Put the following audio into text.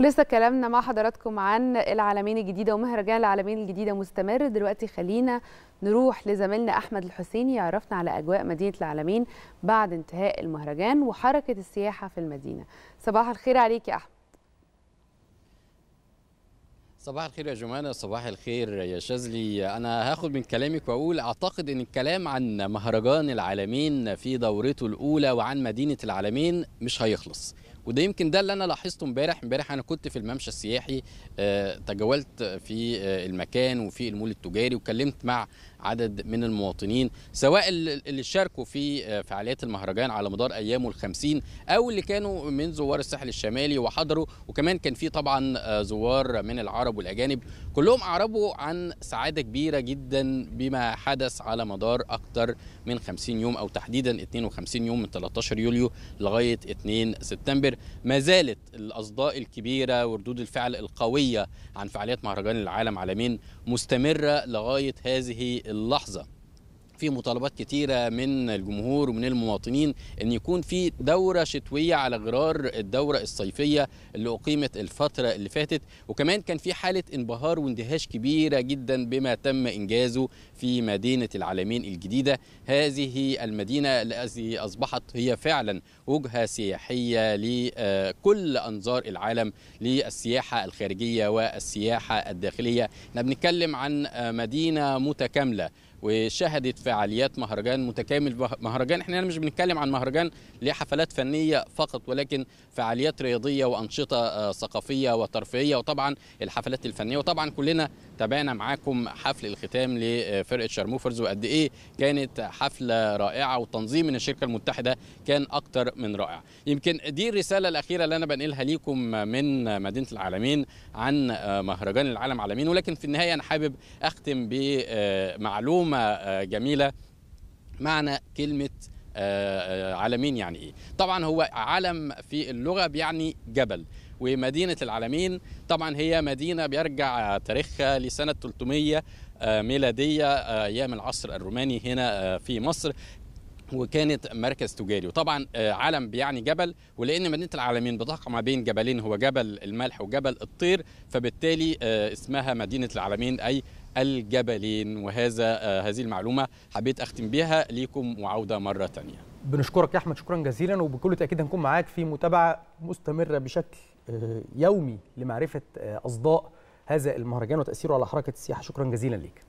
ولسه كلامنا مع حضراتكم عن العالمين الجديده ومهرجان العالمين الجديده مستمر دلوقتي خلينا نروح لزميلنا احمد الحسيني يعرفنا على اجواء مدينه العالمين بعد انتهاء المهرجان وحركه السياحه في المدينه صباح الخير عليك يا احمد صباح الخير يا جمانة صباح الخير يا شاذلي أنا هاخد من كلامك وأقول أعتقد أن الكلام عن مهرجان العالمين في دورته الأولى وعن مدينة العالمين مش هيخلص وده يمكن ده اللي انا لاحظته امبارح امبارح انا كنت في الممشى السياحي آه، تجولت في آه، المكان وفي المول التجاري وكلمت مع عدد من المواطنين سواء اللي شاركوا في آه، فعاليات المهرجان على مدار ايامه ال50 او اللي كانوا من زوار الساحل الشمالي وحضروا وكمان كان في طبعا زوار من العرب والاجانب كلهم اعربوا عن سعاده كبيره جدا بما حدث على مدار اكثر من 50 يوم او تحديدا 52 يوم من 13 يوليو لغايه 2 سبتمبر ما زالت الاصداء الكبيره وردود الفعل القويه عن فعاليات مهرجان العالم عالمين مستمره لغايه هذه اللحظه في مطالبات كتيره من الجمهور ومن المواطنين ان يكون في دوره شتويه على غرار الدوره الصيفيه اللي اقيمت الفتره اللي فاتت وكمان كان في حاله انبهار واندهاش كبيره جدا بما تم انجازه في مدينه العالمين الجديده هذه المدينه التي اصبحت هي فعلا وجهه سياحيه لكل انظار العالم للسياحه الخارجيه والسياحه الداخليه احنا بنتكلم عن مدينه متكامله وشهدت فعاليات مهرجان متكامل مهرجان احنا مش بنتكلم عن مهرجان ليه حفلات فنيه فقط ولكن فعاليات رياضيه وانشطه آه، ثقافيه وترفيهيه وطبعا الحفلات الفنيه وطبعا كلنا تابعنا معاكم حفل الختام لفرقه شارموفرز وقد ايه كانت حفله رائعه والتنظيم من الشركه المتحده كان اكتر من رائع يمكن دي الرساله الاخيره اللي انا بنقلها ليكم من مدينه العالمين عن آه، مهرجان العالم عالمين ولكن في النهايه انا حابب اختم بمعلومه معلومه آه، جميله معنى كلمه آه، آه، عالمين يعني ايه طبعا هو علم في اللغه بيعني جبل ومدينة العالمين طبعا هي مدينة بيرجع تاريخها لسنة 300 ميلادية أيام العصر الروماني هنا في مصر وكانت مركز تجاري وطبعا آه، علم بيعني جبل ولان مدينه العالمين بتقع ما بين جبلين هو جبل الملح وجبل الطير فبالتالي آه، اسمها مدينه العالمين اي الجبلين وهذا آه، هذه المعلومه حبيت اختم بها ليكم وعوده مره ثانيه بنشكرك يا احمد شكرا جزيلا وبكل تاكيد هنكون معاك في متابعه مستمره بشكل يومي لمعرفه اصداء هذا المهرجان وتاثيره على حركه السياحه شكرا جزيلا ليك